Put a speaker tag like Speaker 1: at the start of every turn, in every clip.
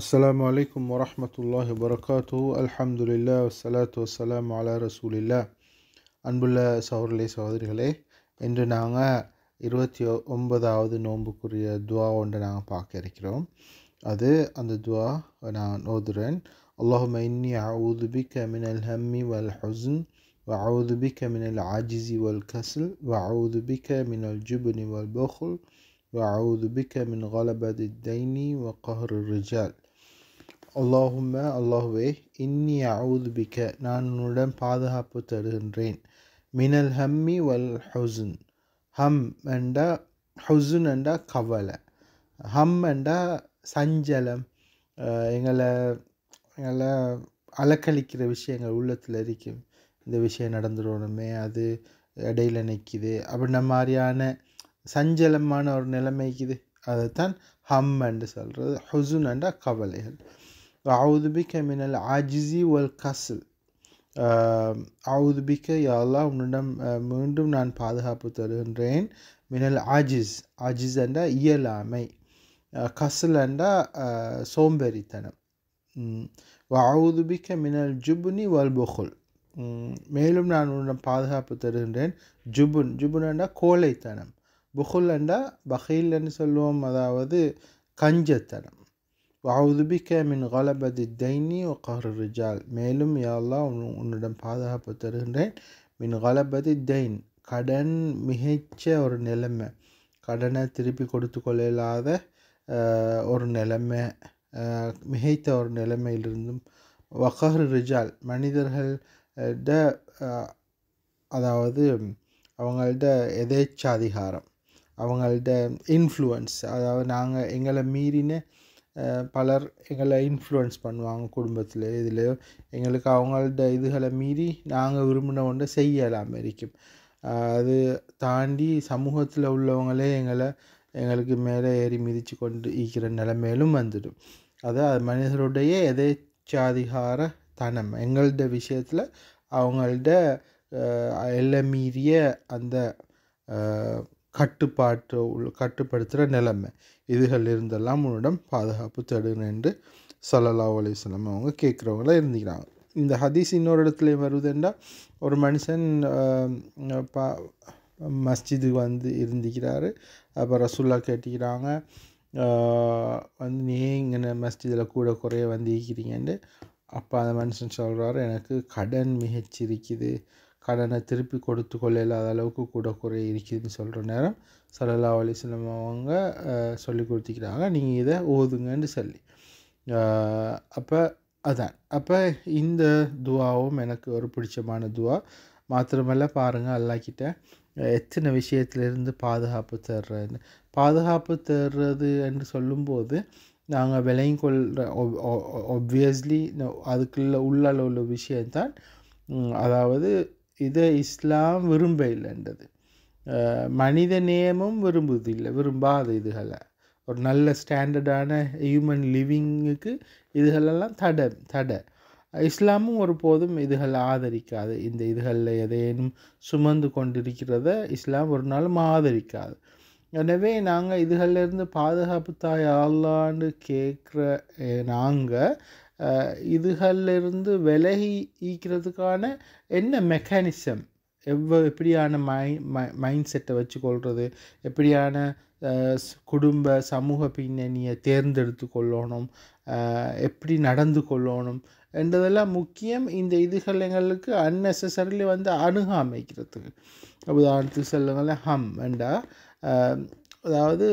Speaker 1: السلام عليكم ورحمة الله وبركاته الحمد لله والصلاة والسلام على رسول الله அன்புள்ள சகோதரர்களே சகோதரிகளே இன்று நாங்கள் இருபத்தி ஒன்பதாவது நோன்புக்குரிய துவா ஒன்று நாங்கள் பார்க்க இருக்கிறோம் அது அந்த துவா நான் ஓதுறேன் اللهم إني أعوذ بك من الهم والحزن وأعوذ بك من العجز والكسل وأعوذ بك من الجبن والبخل وأعوذ بك من غلبة الدين وقهر الرجال அல்லாஹும அல்லாஹுவே இன்னி அவுதுபிக்க நான் உன்னுடன் பாதுகாப்பு தருகின்றேன் மினல் ஹம்மி வல் ஹவுசன் ஹம் என்றா ஹவுசுன் என்றா கவலை ஹம் என்றா சஞ்சலம் எங்களை எங்களை அலக்கழிக்கிற விஷயம் எங்கள் உள்ளத்தில் இருக்கும் இந்த விஷயம் நடந்துடணுமே அது இடையில் நிற்கிது அப்படின்ன மாதிரியான சஞ்சலமான ஒரு நிலைமைக்குது அதைத்தான் ஹம் என்று சொல்கிறது அண்டா கவலைகள் அவுது பிக்க மினல் ஆஜிசி வல் கசல் அவுது பிக்க யாழ்லா உன்னிடம் uh, மீண்டும் நான் பாதுகாப்பு தருகின்றேன் மினல் ஆஜிஸ் ஆஜிஸ் என்றா இயலாமை uh, கசல் என்றா uh, சோம்பேறித்தனம் அவுது பிக்க மினல் ஜுப்னி வல் புகுல் மேலும் நான் உன்னிடம் பாதுகாப்பு தருகின்றேன் ஜுபுன் ஜுபுன் என்றால் கோழைத்தனம் புகுல் என்றால் பஹீல் என்று சொல்லுவோம் அதாவது கஞ்சத்தனம் வவுதுபிக்க மின் கலபதி தைனி ஒக்காரு ரிஜால் மேலும் யாழ்லா உன் உன்னிடம் பாதுகாப்பு தருகின்றேன் மின் கலபதி தைன் கடன் மிகைச்ச ஒரு நிலைமை கடனை திருப்பி கொடுத்து கொள்ள ஒரு நிலைமை மிகைத்த ஒரு நிலைமையிலிருந்தும் வகஹர் ரிஜால் மனிதர்கள்ட அதாவது அவங்கள்ட்ட எதேச்சாதிகாரம் அவங்கள்ட்ட இன்ஃப்ளூயன்ஸ் அதாவது நாங்கள் எங்களை மீறின பலர் எங்களை இன்ஃப்ளூயன்ஸ் பண்ணுவாங்க குடும்பத்தில் இதில் எங்களுக்கு அவங்கள்ட இதுகளை மீறி நாங்கள் விரும்பின ஒன்றை செய்யலாம் இருக்கும் அது தாண்டி சமூகத்தில் உள்ளவங்களே எங்களை எங்களுக்கு மேலே ஏறி மிதித்து கொண்டு ஈக்கிற நிலைமையிலும் வந்துடும் அதாவது மனிதருடைய எதேச்சாதிகார தனம் எங்கள்ட விஷயத்தில் அவங்கள்ட எல்லை மீறிய அந்த கட்டுப்பாட்டு கட்டுப்படுத்துகிற நிலைமை இதுகள் இருந்தெல்லாம் உன்னிடம் பாதுகாப்பு தேடுன்னு என்று சல்லல்லா அலிஸ்லாம் அவங்க கேட்குறவங்களாம் இருந்துக்கிறாங்க இந்த ஹதீஸ் இன்னொரு இடத்துல வருதுன்னா ஒரு மனுஷன் பா மஸ்ஜிது வந்து இருந்துக்கிறாரு அப்போ ரசுல்லா கேட்டுக்கிறாங்க வந்து நீ இங்கே மஸ்ஜிதில் கூட குறைய வந்து இருக்கிறீங்கன்ட்டு அப்போ அந்த மனுஷன் சொல்கிறாரு எனக்கு கடன் மிகச்சிருக்குது கடனை திருப்பி கொடுத்து கொள்ள இல்லாத அளவுக்கு கூட குறை இருக்குதுன்னு சொல்கிற நேரம் சலல்லா அலிஸ்லம் அவங்க சொல்லி கொடுத்துக்கிறாங்க நீங்கள் இதை ஓதுங்கன்னு சொல்லி அப்போ அதான் அப்போ இந்த துவாவும் எனக்கு ஒரு பிடிச்சமான துவா மாத்திரமல்ல பாருங்கள் அல்லாக்கிட்ட எத்தனை விஷயத்துலேருந்து பாதுகாப்பு தர்றதுன்னு பாதுகாப்பு தர்றது என்று சொல்லும்போது நாங்கள் விலையும் கொள்ற ஒப்வியஸ்லி அதுக்குள்ள உள்ள விஷயம்தான் அதாவது இதை இஸ்லாம் விரும்ப இல்லைன்றது மனித நேயமும் இல்லை விரும்பாத இதுகளை ஒரு நல்ல ஸ்டாண்டர்டான ஹியூமன் லிவிங்குக்கு இதுகளெல்லாம் தடை தடை இஸ்லாமும் ஒரு போதும் இதுகளை ஆதரிக்காது இந்த இதுகளில் எதையேனும் சுமந்து கொண்டிருக்கிறத இஸ்லாம் ஒரு நாளும் ஆதரிக்காது எனவே நாங்கள் இதுகளிலிருந்து பாதுகாப்பு தாய் ஆளான்னு கேட்குற நாங்கள் இதுகளிலிருந்து விலகி ஈக்கிறதுக்கான என்ன மெக்கானிசம் எவ்வளோ எப்படியான மை மை மைண்ட் செட்டை வச்சுக்கொள்வது எப்படியான குடும்ப சமூக பின்னணியை தேர்ந்தெடுத்து கொள்ளணும் எப்படி நடந்து கொள்ளணும் என்றதெல்லாம் முக்கியம் இந்த எங்களுக்கு அன்னெசசரிலி வந்து அமைக்கிறதுக்கு உதாரணத்துக்கு சொல்லுங்களேன் ஹம் என்றா அதாவது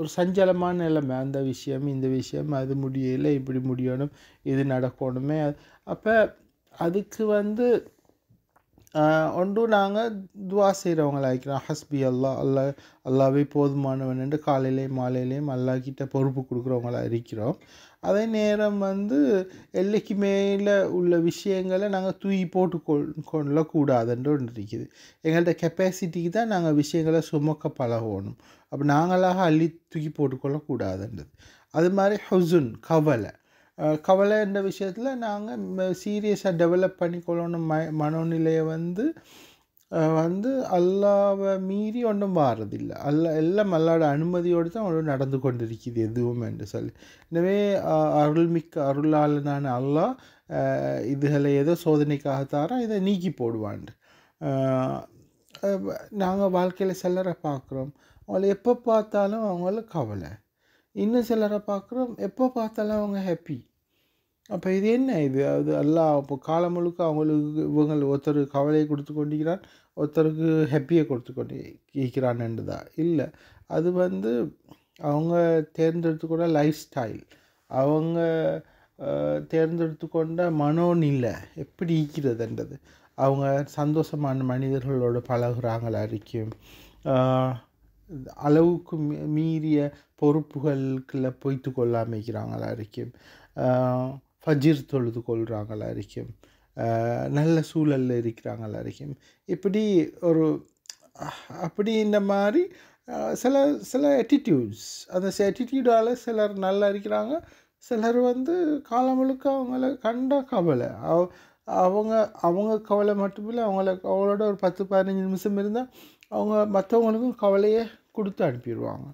Speaker 1: ஒரு சஞ்சலமான நிலைமை அந்த விஷயம் இந்த விஷயம் அது முடியலை இப்படி முடியணும் இது நடக்கணுமே அப்போ அதுக்கு வந்து ஒன்றும் நாங்கள் துவா செய்கிறவங்கள ஆயிக்கிறோம் ஹஸ்பி அல்லா அல்லா அல்லாவே போதுமானவன் காலையிலேயும் மாலையிலேயும் அல்லா கிட்ட பொறுப்பு கொடுக்குறவங்களா இருக்கிறோம் அதே நேரம் வந்து எல்லைக்கு மேலே உள்ள விஷயங்களை நாங்கள் தூக்கி போட்டு கொள் கொள்ளக்கூடாதுன்ற ஒன்று இருக்குது எங்கள்கிட்ட கெப்பாசிட்டிக்கு தான் நாங்கள் விஷயங்களை சுமக்க பழகணும் அப்போ நாங்களாக அள்ளி தூக்கி போட்டுக்கொள்ளக்கூடாதுன்றது அது மாதிரி ஹவுசுன் கவலை கவலைன்ற விஷயத்தில் நாங்கள் சீரியஸாக டெவலப் பண்ணிக்கொள்ளணும் ம மனநிலையை வந்து வந்து அல்லாவை மீறி ஒன்றும் மாறதில்லை அல்ல எல்லாம் அல்லாட அனுமதியோடு தான் ஒன்று நடந்து கொண்டிருக்குது எதுவும் என்று சொல்லி எனவே அருள்மிக்க அருளாளனான அல்லாஹ் இதுகளை ஏதோ சோதனைக்காக தாரா இதை நீக்கி போடுவான் நாங்கள் வாழ்க்கையில் சிலரை பார்க்குறோம் அவங்கள எப்போ பார்த்தாலும் அவங்கள கவலை இன்னும் சிலரை பார்க்குறோம் எப்போ பார்த்தாலும் அவங்க ஹாப்பி அப்போ இது என்ன இது அது எல்லாம் இப்போ காலம் முழுக்க அவங்களுக்கு இவங்க ஒருத்தர் கவலையை கொடுத்து கொண்டிருக்கிறார் ஒருத்தருக்கு ஹெப்பியை கொடுத்து கொண்டு தான் இல்லை அது வந்து அவங்க தேர்ந்தெடுத்து கூட லைஃப் ஸ்டைல் அவங்க தேர்ந்தெடுத்து கொண்ட மனோநிலை எப்படி ஈக்கிறதுன்றது அவங்க சந்தோஷமான மனிதர்களோடு பழகுறாங்களா இருக்கும் அளவுக்கு மீறிய பொறுப்புகளுக்குள்ள பொய்த்து கொள்ளாமல் இருக்கிறாங்களா இருக்கும் ஃபஜீர் தொழுது கொள்கிறாங்களா இருக்கும் நல்ல சூழலில் இருக்கிறாங்க எல்லாருக்கும் இப்படி ஒரு அப்படி இந்த மாதிரி சில சில ஆட்டிடியூட்ஸ் அந்த ஆட்டிடியூடால் சிலர் நல்லா இருக்கிறாங்க சிலர் வந்து காலம் முழுக்க அவங்கள கண்டா கவலை அவ அவங்க அவங்க கவலை மட்டும் இல்லை அவங்கள அவங்களோட ஒரு பத்து பதினஞ்சு நிமிஷம் இருந்தால் அவங்க மற்றவங்களுக்கும் கவலையை கொடுத்து அனுப்பிடுவாங்க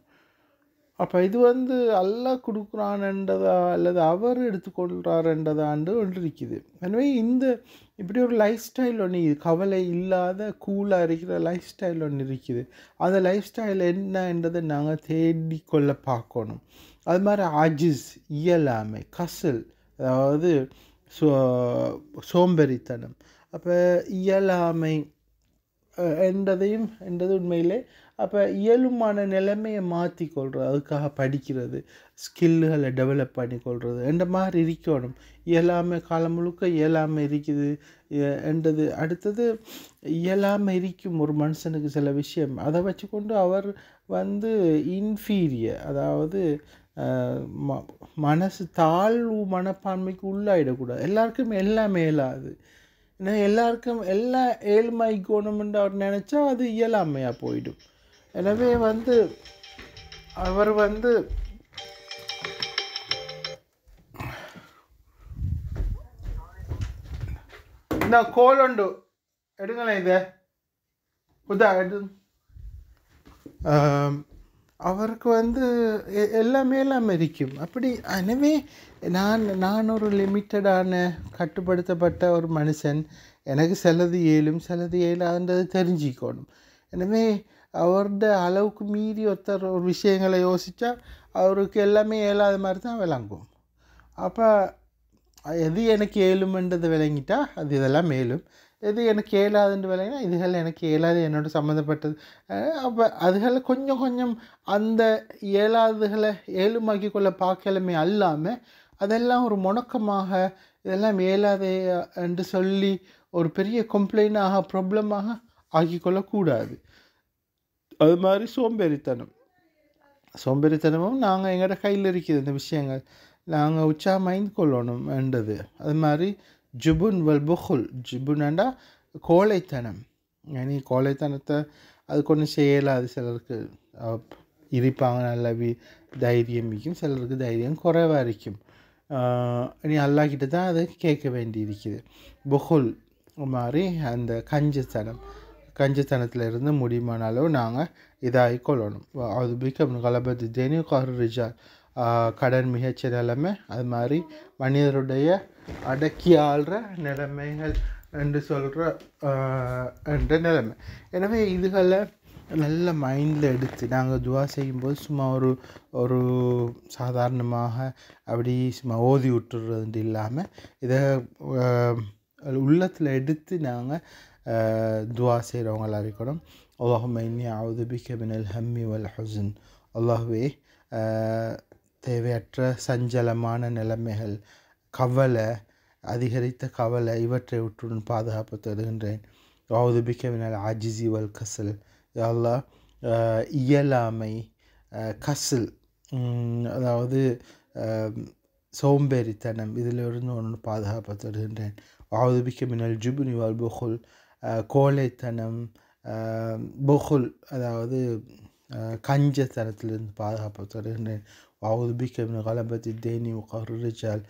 Speaker 1: அப்போ இது வந்து அல்லா கொடுக்குறான்ன்றதா அல்லது அவர் எடுத்துக்கொள்கிறாருன்றதாண்டு ஒன்று இருக்குது எனவே இந்த இப்படி ஒரு லைஃப் ஸ்டைல் ஒன்று கவலை இல்லாத கூலாக இருக்கிற லைஃப் ஸ்டைல் ஒன்று இருக்குது அந்த லைஃப் ஸ்டைல் என்னன்றதை நாங்கள் தேடிக்கொள்ள பார்க்கணும் அது மாதிரி அஜிஸ் இயலாமை கசல் அதாவது சோ சோம்பேறித்தனம் அப்போ இயலாமை என்றதையும் என்றது உண்மையிலே அப்போ இயலுமான நிலைமையை மாற்றிக்கொள்கிறது அதுக்காக படிக்கிறது ஸ்கில்லுகளை டெவலப் பண்ணிக்கொள்கிறது என்ற மாதிரி இருக்கணும் இயலாமை காலம் முழுக்க இயலாமை இருக்குது என்றது அடுத்தது இயலாமை இருக்கும் ஒரு மனுஷனுக்கு சில விஷயம் அதை வச்சு கொண்டு அவர் வந்து இன்ஃபீரியர் அதாவது மனசு தாழ்வு மனப்பான்மைக்கு உள்ளாயிடக்கூடாது எல்லாருக்கும் எல்லாம் மேலாது ஏன்னா எல்லாருக்கும் எல்லா ஏழ்மை கோணம்ன்ற அவர் நினச்சா அது இயலாமையாக போயிடும் எனவே வந்து அவர் வந்து இந்த கோலண்டு எடுங்களேன் இதை புதா எடு அவருக்கு வந்து எல்லாமே எல்லாமே இருக்கும் அப்படி எனவே நான் நான் ஒரு லிமிட்டடான கட்டுப்படுத்தப்பட்ட ஒரு மனுஷன் எனக்கு சிலது ஏழும் சிலது இயலாதுன்றது தெரிஞ்சுக்கணும் எனவே அவரோட அளவுக்கு மீறி ஒருத்தர் ஒரு விஷயங்களை யோசித்தா அவருக்கு எல்லாமே ஏழாத மாதிரி தான் விளங்கும் அப்போ எது எனக்கு ஏழுமன்றது விளங்கிட்டால் அது இதெல்லாம் மேலும் இது எனக்கு ஏலாதுன்னு விலைனா இதுகள் எனக்கு ஏலாது என்னோட சம்மந்தப்பட்டது அப்போ அதுகள் கொஞ்சம் கொஞ்சம் அந்த ஏலாதுகளை ஏழுமாக்கி கொள்ள பார்க்கலமே அல்லாமல் அதெல்லாம் ஒரு முணக்கமாக இதெல்லாம் ஏலாதே என்று சொல்லி ஒரு பெரிய கம்ப்ளைண்டாக ப்ராப்ளமாக ஆக்கிக்கொள்ளக்கூடாது அது மாதிரி சோம்பேறித்தனம் சோம்பேறித்தனமும் நாங்கள் எங்கள்கிட்ட கையில் இருக்குது இந்த விஷயங்கள் நாங்கள் மைந்து கொள்ளணும் என்றது அது மாதிரி ஜுபுன் வல் புஹுல் ஜுபுன்ண்டா கோழைத்தனம் இனி கோழைத்தனத்தை அது கொஞ்சம் அது சிலருக்கு இருப்பாங்க நல்ல தைரியம் விற்கும் சிலருக்கு தைரியம் குறைவாக இருக்கும் இனி கிட்ட தான் அது கேட்க வேண்டி இருக்குது புகுல் மாதிரி அந்த கஞ்சத்தனம் கஞ்சத்தனத்தில் முடியுமான அளவு நாங்கள் இதாகி கொள்ளணும் அது பிகம் கலபதி தெனி கார் ரிஜால் கடன் மிகச்ச நிலைமை அது மாதிரி மனிதருடைய அடக்கி ஆள்ற நிலைமைகள் என்று சொல்கிற என்ற நிலைமை எனவே இதுகளை நல்ல மைண்டில் எடுத்து நாங்கள் துவா செய்யும்போது சும்மா ஒரு ஒரு சாதாரணமாக அப்படி சும்மா ஓதி விட்டுறது இல்லாமல் இதை உள்ளத்தில் எடுத்து நாங்கள் துவா செய்கிறவங்களாக இருக்கணும் அல்லாஹும் இன்னி ஆவுது பிக்கமின் மினல் ஹம்மி வல் ஹசன் அல்லாஹுவே தேவையற்ற சஞ்சலமான நிலைமைகள் கவலை அதிகரித்த கவலை இவற்றை உற்றுடன் பாதுகாப்பு தருகின்றேன் யாவது பிக்கவினால் ஆஜிசி வல் கசல் அதெல்லாம் இயலாமை கசல் அதாவது சோம்பேறித்தனம் இதிலிருந்து ஒன்று பாதுகாப்பு தருகின்றேன் யாவது பிக்கமினால் ஜுபினி வால் புகுல் கோழைத்தனம் புகுல் அதாவது கஞ்ச தரத்திலிருந்து பாதுகாப்பு தருகின்றேன் வாவுதுபிக்கவின் கலபத்தி தேனி கருச்சால்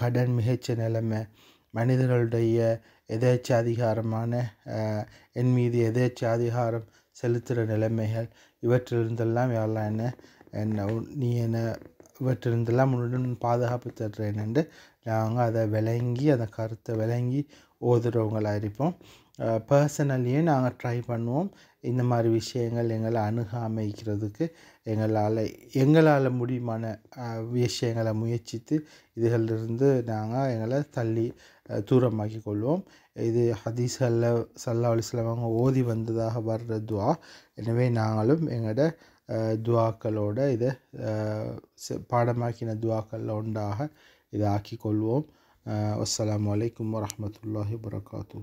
Speaker 1: கடன் மிகச்ச நிலைமை மனிதர்களுடைய எதேச்ச அதிகாரமான என் மீது எதேச்ச அதிகாரம் செலுத்துகிற நிலைமைகள் இவற்றிலிருந்தெல்லாம் யாரெல்லாம் என்ன என்ன நீ என்ன இவற்றிலிருந்தெல்லாம் உன்னுடன் பாதுகாப்பு தர்றேன் என்று நாங்கள் அதை விளங்கி அந்த கருத்தை விளங்கி ஓதுறவங்களாக இருப்போம் பர்சனலியே நாங்கள் ட்ரை பண்ணுவோம் இந்த மாதிரி விஷயங்கள் எங்களை அணுக அமைக்கிறதுக்கு எங்களால் எங்களால் முடியுமான விஷயங்களை முயற்சித்து இதுகளிலிருந்து நாங்கள் எங்களை தள்ளி தூரமாக்கி கொள்வோம் இது ஹதீஸ் அல்ல சல்லா அலிஸ்லாம் ஓதி வந்ததாக வர்ற துவா எனவே நாங்களும் எங்களோட துவாக்களோட இதை பாடமாக்கின துவாக்களில் ஒன்றாக இதை கொள்வோம் அஸ்லாம் வலைக்கம் வரமத்துல்லாஹி வரகாத்தூ